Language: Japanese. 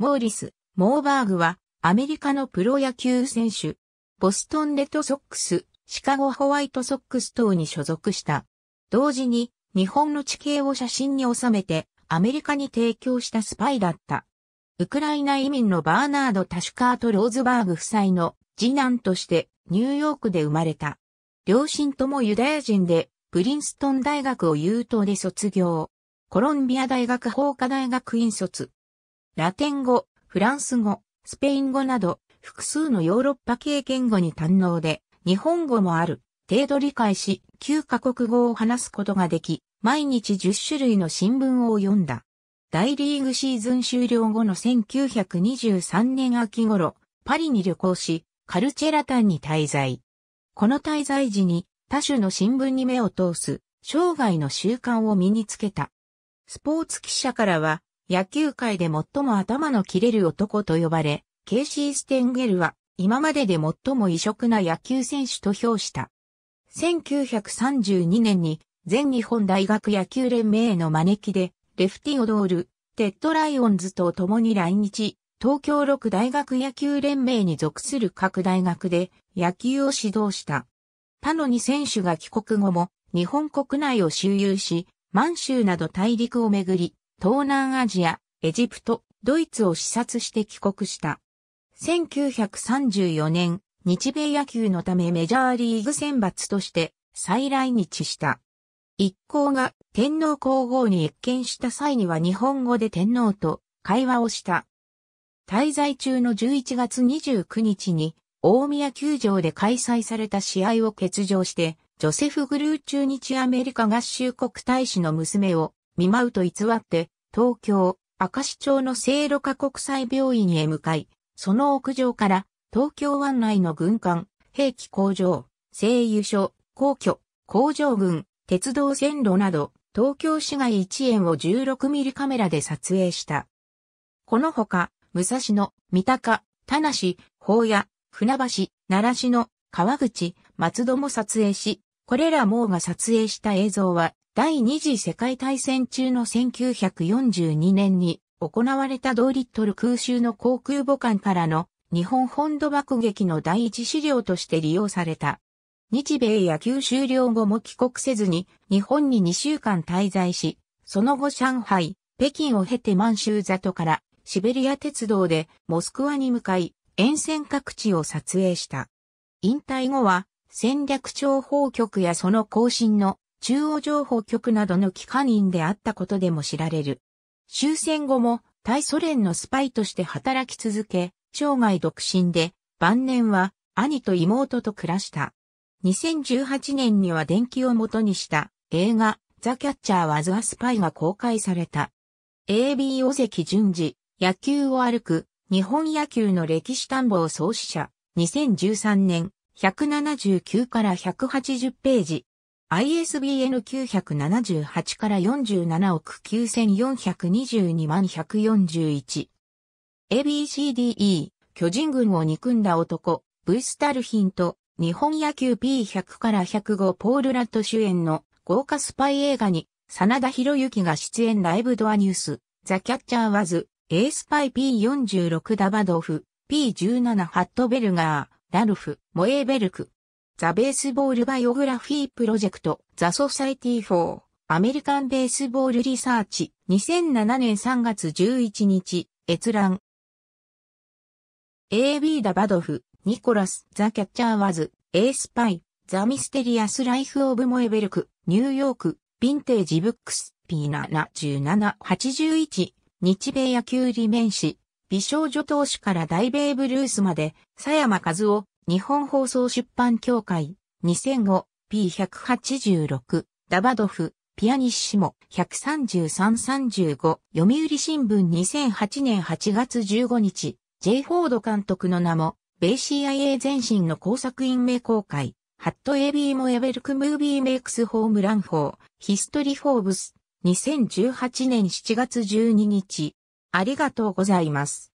モーリス、モーバーグは、アメリカのプロ野球選手、ボストンレッドソックス、シカゴホワイトソックス等に所属した。同時に、日本の地形を写真に収めて、アメリカに提供したスパイだった。ウクライナ移民のバーナード・タシュカート・ローズバーグ夫妻の次男としてニューヨークで生まれた。両親ともユダヤ人で、プリンストン大学を優等で卒業。コロンビア大学法科大学院卒。ラテン語、フランス語、スペイン語など、複数のヨーロッパ系言語に堪能で、日本語もある、程度理解し、9カ国語を話すことができ、毎日10種類の新聞を読んだ。大リーグシーズン終了後の1923年秋頃、パリに旅行し、カルチェラタンに滞在。この滞在時に他種の新聞に目を通す生涯の習慣を身につけた。スポーツ記者からは野球界で最も頭の切れる男と呼ばれ、ケイシー・ステンゲルは今までで最も異色な野球選手と評した。1932年に全日本大学野球連盟への招きで、レフティオドール、テッドライオンズと共に来日、東京六大学野球連盟に属する各大学で野球を指導した。他の2選手が帰国後も日本国内を周遊し、満州など大陸を巡り、東南アジア、エジプト、ドイツを視察して帰国した。1934年、日米野球のためメジャーリーグ選抜として再来日した。一行が天皇皇后に謁見した際には日本語で天皇と会話をした。滞在中の11月29日に大宮球場で開催された試合を欠場して、ジョセフ・グルー中日アメリカ合衆国大使の娘を見舞うと偽って、東京、明石町の聖路加国際病院へ向かい、その屋上から、東京湾内の軍艦、兵器工場、製油所、皇居、工場群、鉄道線路など、東京市街一円を16ミリカメラで撮影した。このほか、武蔵野、三鷹、田無、宝屋、船橋、奈良市の川口、松戸も撮影し、これら網が撮影した映像は第二次世界大戦中の1942年に行われたドーリットル空襲の航空母艦からの日本本土爆撃の第一資料として利用された。日米野球終了後も帰国せずに日本に2週間滞在し、その後上海、北京を経て満州里からシベリア鉄道でモスクワに向かい沿線各地を撮影した。引退後は戦略情報局やその更新の中央情報局などの機関員であったことでも知られる。終戦後も対ソ連のスパイとして働き続け、生涯独身で、晩年は兄と妹と暮らした。2018年には電気を元にした映画ザ・キャッチャー・ワズ・ア・スパイが公開された。AB 尾関淳二、野球を歩く、日本野球の歴史探訪創始者、2013年、179から180ページ、ISBN 978から47億9422万141。ABCDE、巨人軍を憎んだ男、V スタルヒンと、日本野球 P100 から105ポールラット主演の豪華スパイ映画に、真田広之が出演ライブドアニュース、ザ・キャッチャー・ワズ、エースパイ P46 ダバドフ、P17 ハットベルガー、ラルフ、モエーベルク。ザ・ベースボール・バイオグラフィー・プロジェクト、ザ・ソサイティ・フォー、アメリカン・ベースボール・リサーチ、2007年3月11日、閲覧。A.B. ダバドフ、ニコラス、ザ・キャッチャー・ワズ、エース・パイ、ザ・ミステリアス・ライフ・オブ・モエベルク、ニューヨーク、ヴィンテージ・ブックス、P7-1781、日米野球メンシ、美少女投手から大米ブルースまで、佐山和夫、日本放送出版協会、2005、P186、ダバドフ、ピアニッシモ、133-35、読売新聞2008年8月15日、J. フォード監督の名も、米 CIA 前身の工作員名公開、ハット AB モエベルクムービーメイクスホームラン法、ヒストリフォーブス、2018年7月12日。ありがとうございます。